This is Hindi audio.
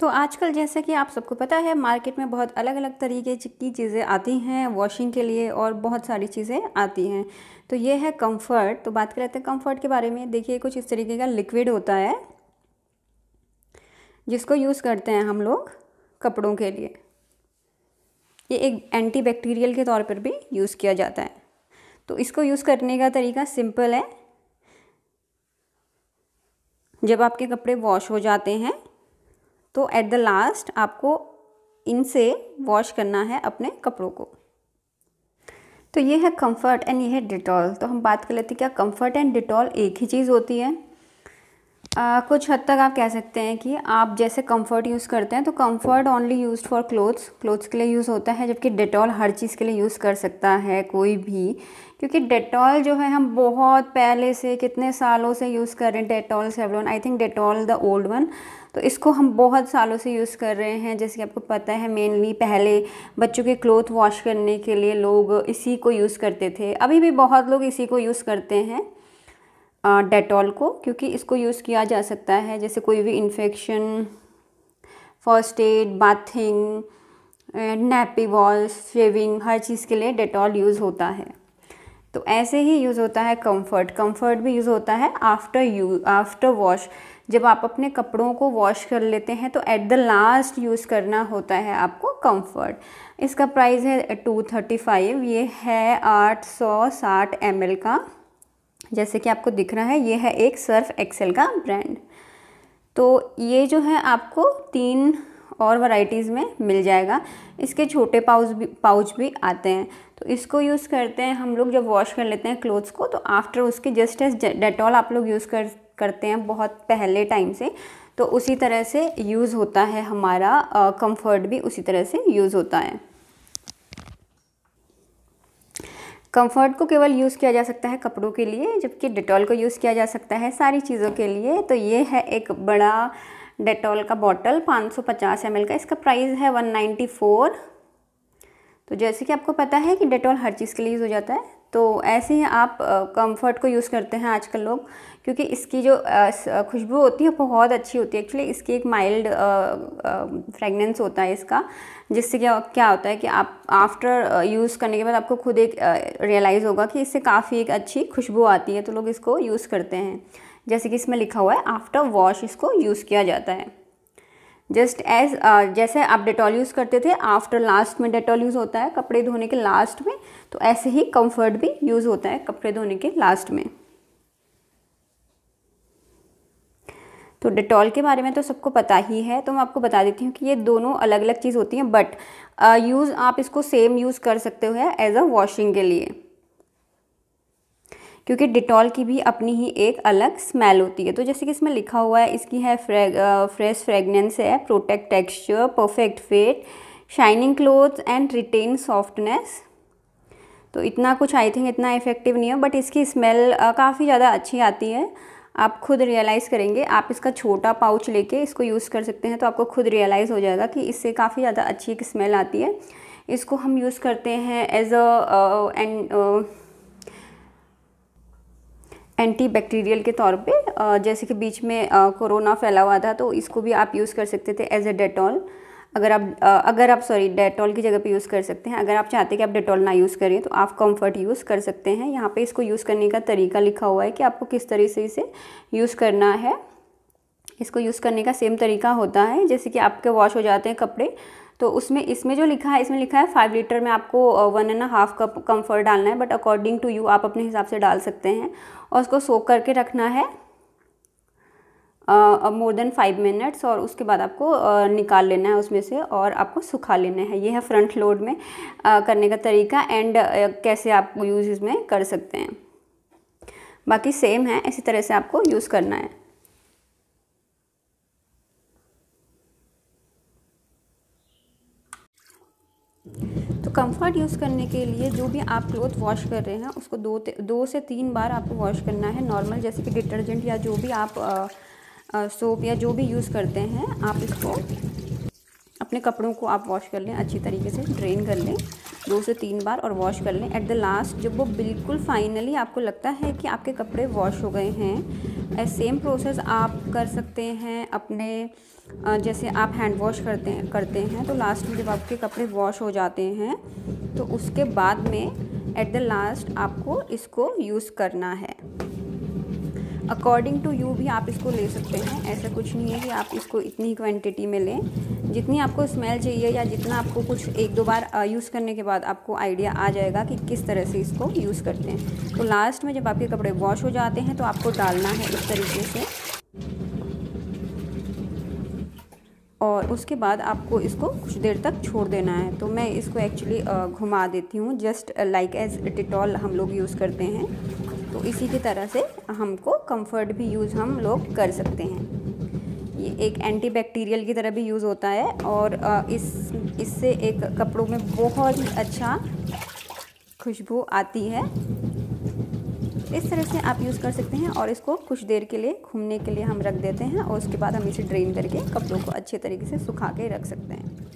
तो आजकल जैसा कि आप सबको पता है मार्केट में बहुत अलग अलग तरीके की चीज़ें आती हैं वॉशिंग के लिए और बहुत सारी चीज़ें आती हैं तो ये है कंफर्ट तो बात कर लेते हैं तो कंफर्ट के बारे में देखिए कुछ इस तरीके का लिक्विड होता है जिसको यूज़ करते हैं हम लोग कपड़ों के लिए ये एक एंटी के तौर पर भी यूज़ किया जाता है तो इसको यूज़ करने का तरीका सिंपल है जब आपके कपड़े वॉश हो जाते हैं तो एट द लास्ट आपको इनसे वॉश करना है अपने कपड़ों को तो ये है कंफर्ट एंड ये है डिटॉल तो हम बात कर लेते हैं क्या कंफर्ट एंड डिटॉल एक ही चीज़ होती है आ, कुछ हद तक आप कह सकते हैं कि आप जैसे कंफर्ट यूज़ करते हैं तो Comfort only use for clothes clothes के लिए यूज़ होता है जबकि डेटॉल हर चीज़ के लिए यूज़ कर सकता है कोई भी क्योंकि डेटॉल जो है हम बहुत पहले से कितने सालों से यूज़ कर रहे हैं Dettol Savlon I think Dettol the old one तो इसको हम बहुत सालों से यूज़ कर रहे हैं जैसे कि आपको पता है मेनली पहले बच्चों के क्लोथ वॉश करने के लिए लोग इसी को यूज़ करते थे अभी भी बहुत लोग इसी को यूज़ करते हैं डेटॉल को क्योंकि इसको यूज़ किया जा सकता है जैसे कोई भी infection first aid bathing nappy walls shaving हर चीज़ के लिए डेटॉल यूज़ होता है तो ऐसे ही यूज़ होता है कंफर्ट कंफर्ट भी यूज़ होता है आफ्टर यू आफ्टर वॉश जब आप अपने कपड़ों को वॉश कर लेते हैं तो एट द लास्ट यूज़ करना होता है आपको कंफर्ट इसका प्राइस है टू थर्टी फाइव ये है आठ सौ साठ एम एल का जैसे कि आपको दिख रहा है ये है एक सर्फ एक्सेल का ब्रांड तो ये जो है आपको तीन और वैरायटीज़ में मिल जाएगा इसके छोटे पाउच भी पाउच भी आते हैं तो इसको यूज़ करते हैं हम लोग जब वॉश कर लेते हैं क्लोथ्स को तो आफ्टर उसके जस्ट एज डेटॉल आप लोग यूज़ कर करते हैं बहुत पहले टाइम से तो उसी तरह से यूज़ होता है हमारा कंफर्ट भी उसी तरह से यूज़ होता है कंफर्ट को केवल यूज़ किया जा सकता है कपड़ों के लिए जबकि डिटॉल को यूज़ किया जा सकता है सारी चीज़ों के लिए तो ये है एक बड़ा डेटॉल का बॉटल 550 सौ का इसका प्राइस है 194 तो जैसे कि आपको पता है कि डेटॉल हर चीज़ के लिए यूज़ हो जाता है तो ऐसे ही आप कंफर्ट को यूज़ करते हैं आजकल लोग क्योंकि इसकी जो खुशबू होती है बहुत अच्छी होती है एक्चुअली इसकी एक माइल्ड फ्रेगनेंस होता है इसका जिससे क्या क्या होता है कि आप आफ्टर यूज़ करने के बाद आपको खुद एक रियलाइज़ होगा कि इससे काफ़ी एक अच्छी खुशबू आती है तो लोग इसको यूज़ करते हैं जैसे कि इसमें लिखा हुआ है आफ्टर वॉश इसको यूज़ किया जाता है जस्ट एज uh, जैसे आप डेटॉल यूज़ करते थे आफ्टर लास्ट में डेटॉल यूज़ होता है कपड़े धोने के लास्ट में तो ऐसे ही कम्फर्ट भी यूज़ होता है कपड़े धोने के लास्ट में तो डेटॉल के बारे में तो सबको पता ही है तो मैं आपको बता देती हूँ कि ये दोनों अलग अलग चीज़ होती हैं बट यूज़ uh, आप इसको सेम यूज़ कर सकते हो एज अ वॉशिंग के लिए क्योंकि डिटॉल की भी अपनी ही एक अलग स्मेल होती है तो जैसे कि इसमें लिखा हुआ है इसकी है फ्रेश फ्रेगनेंस है protect texture perfect fit shining cloth and retain softness तो इतना कुछ आई थिंक इतना इफेक्टिव नहीं है बट इसकी स्मेल काफ़ी ज़्यादा अच्छी आती है आप खुद रियलाइज़ करेंगे आप इसका छोटा पाउच लेके इसको यूज़ कर सकते हैं तो आपको खुद रियलाइज़ हो जाएगा कि इससे काफ़ी ज़्यादा अच्छी एक स्मेल आती है इसको हम यूज़ करते हैं एज अ एंड एंटीबैक्टीरियल के तौर पे जैसे कि बीच में कोरोना फैला हुआ था तो इसको भी आप यूज़ कर सकते थे एज ए डेटॉल अगर आप अगर आप सॉरी डेटॉल की जगह पे यूज़ कर सकते हैं अगर आप चाहते हैं कि आप डेटॉल ना यूज़ करें तो आप कंफर्ट यूज़ कर सकते हैं यहाँ पे इसको यूज़ करने का तरीका लिखा हुआ है कि आपको किस तरह से इसे यूज़ करना है इसको यूज़ करने का सेम तरीका होता है जैसे कि आपके वॉश हो जाते हैं कपड़े तो उसमें इसमें जो लिखा है इसमें लिखा है फाइव लीटर में आपको one and half cup Comfort डालना है बट अकॉर्डिंग टू यू आप अपने हिसाब से डाल सकते हैं और उसको सोक करके रखना है मोर देन फाइव मिनट्स और उसके बाद आपको uh, निकाल लेना है उसमें से और आपको सुखा लेना है ये है फ्रंट लोड में uh, करने का तरीका एंड uh, कैसे आप यूज़ इसमें कर सकते हैं बाकी सेम है इसी तरह से आपको यूज़ करना है तो कंफर्ट यूज़ करने के लिए जो भी आप क्लोथ वॉश कर रहे हैं उसको दो दो से तीन बार आपको वॉश करना है नॉर्मल जैसे कि डिटर्जेंट या जो भी आप आ, आ, सोप या जो भी यूज़ करते हैं आप इसको अपने कपड़ों को आप वॉश कर लें अच्छी तरीके से ड्रेन कर लें दो से तीन बार और वॉश कर लें एट द लास्ट जब वो बिल्कुल फाइनली आपको लगता है कि आपके कपड़े वॉश हो गए हैं सेम प्रोसेस आप कर सकते हैं अपने जैसे आप हैंड वॉश करते हैं करते हैं तो लास्ट में जब आपके कपड़े वॉश हो जाते हैं तो उसके बाद में एट द लास्ट आपको इसको यूज़ करना है अकॉर्डिंग टू यू भी आप इसको ले सकते हैं ऐसा कुछ नहीं है कि आप इसको इतनी क्वांटिटी क्वान्टिटी में लें जितनी आपको स्मेल चाहिए या जितना आपको कुछ एक दो बार यूज़ करने के बाद आपको आइडिया आ जाएगा कि किस तरह से इसको यूज़ करते हैं तो लास्ट में जब आपके कपड़े वॉश हो जाते हैं तो आपको डालना है इस तरीके से और उसके बाद आपको इसको कुछ देर तक छोड़ देना है तो मैं इसको एक्चुअली घुमा देती हूँ जस्ट लाइक एज डिटॉल हम लोग यूज़ करते हैं तो इसी की तरह से हमको कंफर्ट भी यूज़ हम लोग कर सकते हैं ये एक एंटीबैक्टीरियल की तरह भी यूज़ होता है और इस इससे एक कपड़ों में बहुत ही अच्छा खुशबू आती है इस तरह से आप यूज़ कर सकते हैं और इसको कुछ देर के लिए घूमने के लिए हम रख देते हैं और उसके बाद हम इसे ड्रेन करके कपड़ों को अच्छे तरीके से सुखा के रख सकते हैं